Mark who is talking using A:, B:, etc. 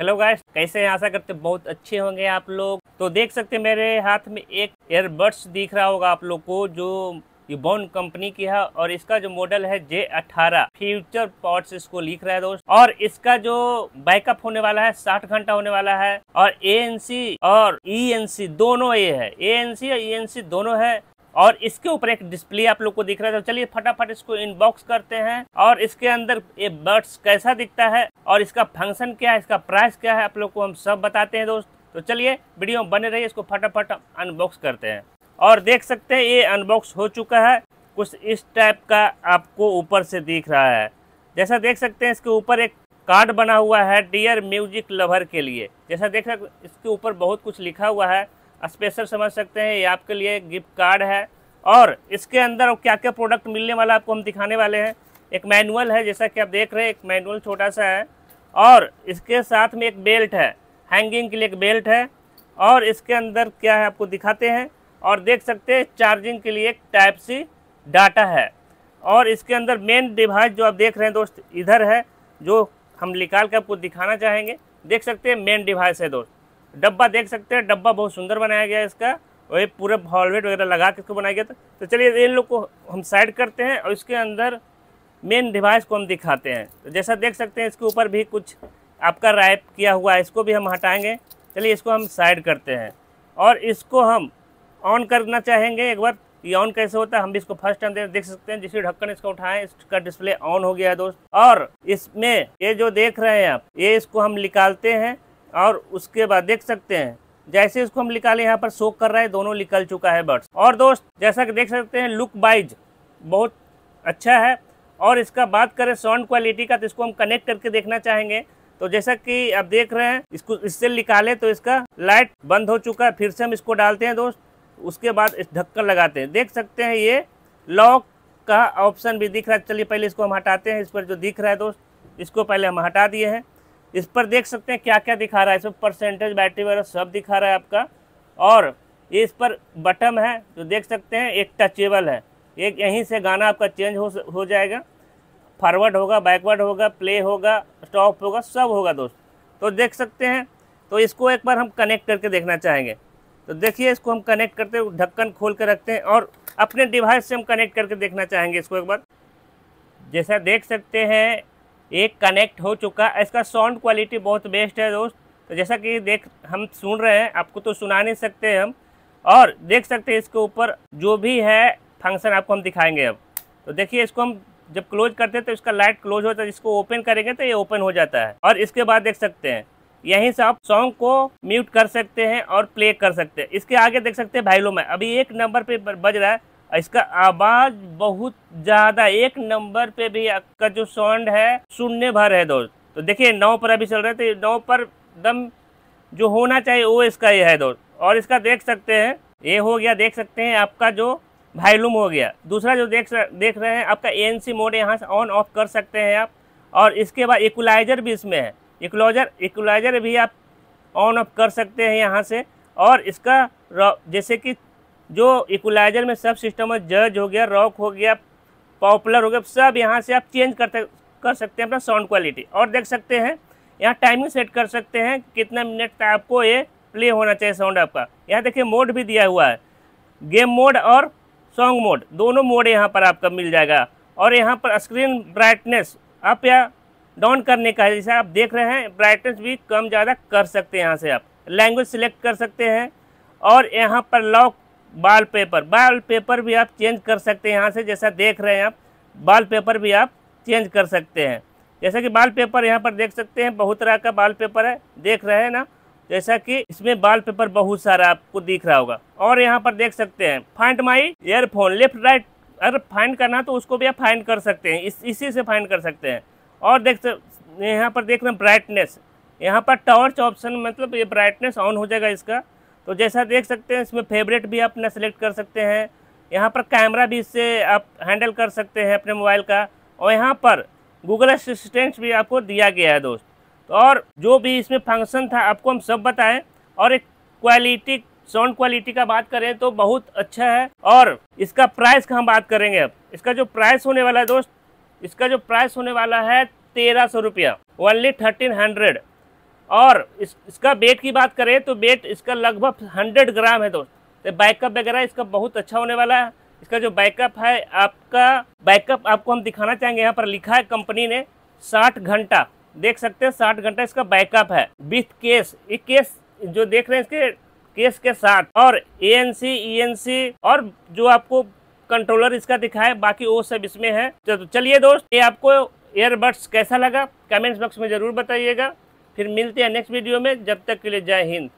A: hello guys कैसे हैं आशा करते बहुत अच्छे होंगे आप लोग तो देख सकते हैं मेरे हाथ में एक एयरबड्स दिख रहा होगा आप लोग को जो बॉन कंपनी की है और इसका जो मॉडल है जे अठारह फ्यूचर पॉट्स इसको लिख रहा है दोस्त और इसका जो बैकअप होने वाला है साठ घंटा होने वाला है और ए और ई e दोनों ये है ए और ई e दोनों है और इसके ऊपर एक डिस्प्ले आप लोग को दिख रहा है तो चलिए फटाफट इसको इनबॉक्स करते हैं और इसके अंदर ये बर्ड्स कैसा दिखता है और इसका फंक्शन क्या है इसका प्राइस क्या है आप लोग को हम सब बताते हैं दोस्त तो चलिए वीडियो बने रहिए इसको फटाफट अनबॉक्स करते हैं और देख सकते हैं ये अनबॉक्स हो चुका है कुछ इस टाइप का आपको ऊपर से दिख रहा है जैसा देख सकते हैं इसके ऊपर एक कार्ड बना हुआ है डियर म्यूजिक लवर के लिए जैसा देख सकते इसके ऊपर बहुत कुछ लिखा हुआ है स्पेशल समझ सकते हैं ये आपके लिए गिफ्ट कार्ड है और इसके अंदर क्या क्या प्रोडक्ट मिलने वाला आपको हम दिखाने वाले हैं एक मैनुअल है जैसा कि आप देख रहे हैं एक मैनुअल छोटा सा है और इसके साथ में एक बेल्ट है हैंगिंग के लिए एक बेल्ट है और इसके अंदर क्या है आपको दिखाते हैं और देख सकते हैं चार्जिंग के लिए एक टाइप सी डाटा है और इसके अंदर मेन डिवाइस जो आप देख रहे हैं दोस्त इधर है जो हम निकाल के आपको दिखाना चाहेंगे देख सकते हैं मेन डिवाइस है दोस्त डब्बा देख सकते हैं डब्बा बहुत सुंदर बनाया गया है इसका और ये पूरा हॉलवेट वगैरह लगा के इसको बनाया गया था तो चलिए इन लोग को हम साइड करते हैं और इसके अंदर मेन डिवाइस को हम दिखाते हैं तो जैसा देख सकते हैं इसके ऊपर भी कुछ आपका रैप किया हुआ है इसको भी हम हटाएंगे चलिए इसको हम साइड करते हैं और इसको हम ऑन करना चाहेंगे एक बार ये ऑन कैसे होता है हम भी इसको फर्स्ट टाइम देख सकते हैं जिसकी ढक्कन इसका उठाएं इसका डिस्प्ले ऑन हो गया है दोस्त और इसमें ये जो देख रहे हैं आप ये इसको हम निकालते हैं और उसके बाद देख सकते हैं जैसे उसको हम निकाले यहाँ पर शोक कर रहा है दोनों निकल चुका है बर्ड्स और दोस्त जैसा कि देख सकते हैं लुक वाइज बहुत अच्छा है और इसका बात करें साउंड क्वालिटी का तो इसको हम कनेक्ट करके देखना चाहेंगे तो जैसा कि आप देख रहे हैं इसको इससे निकाले तो इसका लाइट बंद हो चुका है फिर से हम इसको डालते हैं दोस्त उसके बाद इस ढक्कन लगाते हैं देख सकते हैं ये लॉक का ऑप्शन भी दिख रहा है चलिए पहले इसको हम हटाते हैं इस पर जो दिख रहा है दोस्त इसको पहले हम हटा दिए हैं इस पर देख सकते हैं क्या क्या दिखा रहा है इसमें परसेंटेज बैटरी वगैरह सब दिखा रहा है आपका और ये इस पर बटम है जो तो देख सकते हैं एक टचेबल है एक यहीं से गाना आपका चेंज हो हो जाएगा फॉरवर्ड होगा बैकवर्ड होगा प्ले होगा स्टॉप होगा सब होगा दोस्त तो देख सकते हैं तो इसको एक बार हम कनेक्ट करके देखना चाहेंगे तो देखिए इसको हम कनेक्ट करते हैं ढक्कन खोल कर रखते हैं और अपने डिवाइस से हम कनेक्ट करके देखना चाहेंगे इसको एक बार जैसा देख सकते हैं एक कनेक्ट हो चुका है इसका साउंड क्वालिटी बहुत बेस्ट है दोस्त तो जैसा कि देख हम सुन रहे हैं आपको तो सुना नहीं सकते हम और देख सकते हैं इसके ऊपर जो भी है फंक्शन आपको हम दिखाएंगे अब तो देखिए इसको हम जब क्लोज करते हैं तो इसका लाइट क्लोज होता है जिसको ओपन करेंगे तो ये ओपन हो जाता है और इसके बाद देख सकते हैं यहीं से आप सॉन्ग को म्यूट कर सकते हैं और प्ले कर सकते हैं इसके आगे देख सकते हैं भाई में अभी एक नंबर पे बज रहा है इसका आवाज बहुत ज़्यादा एक नंबर पे भी का जो साउंड है सुनने भर है दोस्त तो देखिए नौ पर अभी चल रहा है तो नौ पर दम जो होना चाहिए वो इसका ये है दोस्त और इसका देख सकते हैं ये हो गया देख सकते हैं आपका जो वायलूम हो गया दूसरा जो देख देख रहे हैं आपका ए मोड यहाँ से ऑन ऑफ कर सकते हैं आप और इसके बाद इक्वलाइजर भी इसमें है इक्वलाइजर इक्वलाइजर भी आप ऑन ऑफ कर सकते हैं यहाँ से और इसका जैसे कि जो इक्वलाइजर में सब सिस्टम है जज हो गया रॉक हो गया पॉपुलर हो गया सब यहाँ से आप चेंज करते कर सकते हैं अपना साउंड क्वालिटी और देख सकते हैं यहाँ टाइमिंग सेट कर सकते हैं कितना मिनट तक आपको ये प्ले होना चाहिए साउंड आपका यहाँ देखिए मोड भी दिया हुआ है गेम मोड और सॉन्ग मोड दोनों मोड यहाँ पर आपका मिल जाएगा और यहाँ पर स्क्रीन ब्राइटनेस आप या डाउन करने का है जैसे आप देख रहे हैं ब्राइटनेस भी कम ज़्यादा कर सकते हैं यहाँ से आप लैंग्वेज सिलेक्ट कर सकते हैं और यहाँ पर लॉक बाल पेपर बाल पेपर भी आप चेंज कर सकते हैं यहाँ से जैसा देख रहे हैं आप बाल पेपर भी आप चेंज कर सकते हैं जैसा कि बाल पेपर यहाँ पर देख सकते हैं बहुत तरह का बाल पेपर है देख रहे हैं ना जैसा कि इसमें बाल पेपर बहुत सारा आपको दिख रहा होगा और यहाँ पर देख सकते हैं find my earphone left right अगर फाइंड करना तो उसको भी आप फाइंड कर सकते हैं इस इसी से फाइंड कर सकते हैं और देख यहाँ पर देख रहे हैं ब्राइटनेस यहाँ पर टॉर्च ऑप्शन मतलब ये ब्राइटनेस ऑन हो जाएगा इसका तो जैसा देख सकते हैं इसमें फेवरेट भी आप अपना सेलेक्ट कर सकते हैं यहाँ पर कैमरा भी इससे आप हैंडल कर सकते हैं अपने मोबाइल का और यहाँ पर गूगल असिस्टेंट भी आपको दिया गया है दोस्त तो और जो भी इसमें फंक्शन था आपको हम सब बताएं और एक क्वालिटी साउंड क्वालिटी का बात करें तो बहुत अच्छा है और इसका प्राइस का हम बात करेंगे अब इसका जो प्राइस होने वाला है दोस्त इसका जो प्राइस होने वाला है तेरह सौ रुपया ओनली थर्टीन हंड्रेड और इस, इसका वेट की बात करें तो वेट इसका लगभग हंड्रेड ग्राम है दोस्त तो बैकअप वगैरह इसका बहुत अच्छा होने वाला है इसका जो बैकअप है आपका बैकअप आपको हम दिखाना चाहेंगे यहाँ पर लिखा है कंपनी ने साठ घंटा देख सकते हैं साठ घंटा इसका बैकअप है विथ केस एक केस जो देख रहे हैं इसके केस के साथ और A N C E N C और जो आपको कंट्रोलर इसका दिखाए बाकी वो सब इसमें है तो चलिए दोस्त ये आपको एयरबड्स कैसा लगा कमेंट्स बॉक्स में ज़रूर बताइएगा फिर मिलते हैं नेक्स्ट वीडियो में जब तक के लिए जय हिंद